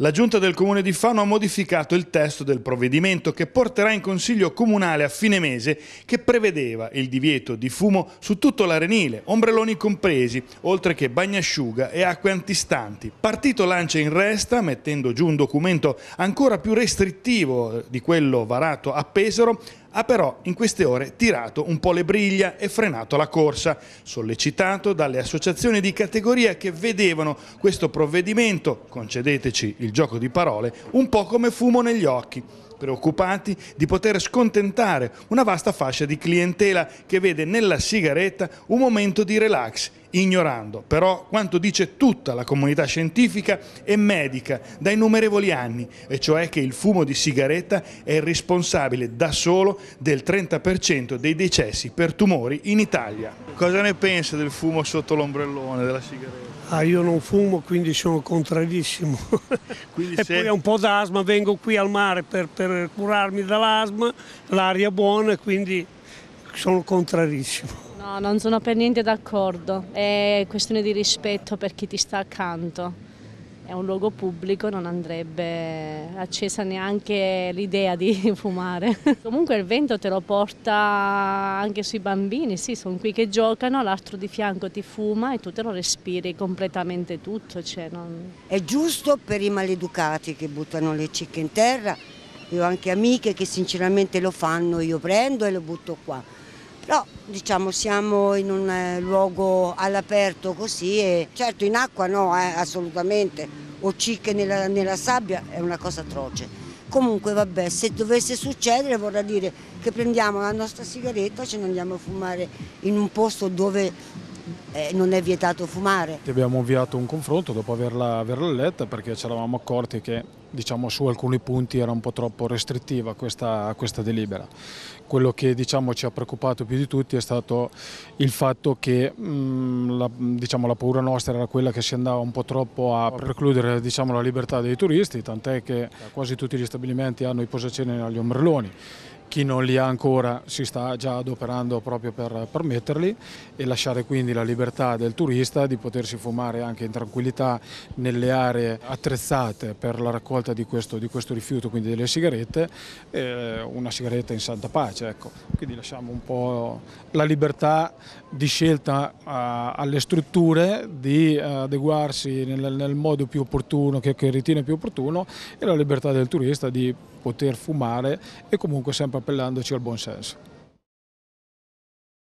La giunta del comune di Fano ha modificato il testo del provvedimento che porterà in consiglio comunale a fine mese che prevedeva il divieto di fumo su tutto l'arenile, ombreloni compresi, oltre che bagnasciuga e acque antistanti. Partito lancia in resta mettendo giù un documento ancora più restrittivo di quello varato a Pesaro ha però in queste ore tirato un po' le briglia e frenato la corsa, sollecitato dalle associazioni di categoria che vedevano questo provvedimento, concedeteci il gioco di parole, un po' come fumo negli occhi preoccupati di poter scontentare una vasta fascia di clientela che vede nella sigaretta un momento di relax, ignorando però quanto dice tutta la comunità scientifica e medica da innumerevoli anni, e cioè che il fumo di sigaretta è responsabile da solo del 30% dei decessi per tumori in Italia. Cosa ne pensa del fumo sotto l'ombrellone della sigaretta? Ah, io non fumo, quindi sono contrarissimo. Quindi e se... poi ho un po' d'asma, vengo qui al mare per, per curarmi dall'asma, l'aria è buona, quindi sono contrarissimo. No, non sono per niente d'accordo, è questione di rispetto per chi ti sta accanto è un luogo pubblico, non andrebbe accesa neanche l'idea di fumare. Comunque il vento te lo porta anche sui bambini, sì, sono qui che giocano, l'altro di fianco ti fuma e tu te lo respiri completamente tutto. Cioè non... È giusto per i maleducati che buttano le cicche in terra, io ho anche amiche che sinceramente lo fanno, io prendo e lo butto qua però diciamo siamo in un eh, luogo all'aperto così e certo in acqua no, eh, assolutamente, o cicche nella, nella sabbia è una cosa atroce. Comunque vabbè, se dovesse succedere vorrà dire che prendiamo la nostra sigaretta e ce ne andiamo a fumare in un posto dove eh, non è vietato fumare. Abbiamo avviato un confronto dopo averla, averla letta perché ci eravamo accorti che diciamo, su alcuni punti era un po' troppo restrittiva questa, questa delibera. Quello che diciamo, ci ha preoccupato più di tutti è stato il fatto che mh, mm, la, diciamo, la, paura nostra era quella che si andava un po' troppo a precludere diciamo, la libertà dei turisti, tant'è che quasi tutti gli stabilimenti hanno i posaceneri agli ombrelloni chi non li ha ancora si sta già adoperando proprio per permetterli e lasciare quindi la libertà del turista di potersi fumare anche in tranquillità nelle aree attrezzate per la raccolta di questo, di questo rifiuto, quindi delle sigarette, eh, una sigaretta in santa pace. Ecco. Quindi lasciamo un po' la libertà di scelta uh, alle strutture di eh, adeguarsi nel, nel modo più opportuno, che, che ritiene più opportuno e la libertà del turista di poter fumare e comunque sempre appellandoci al buon senso.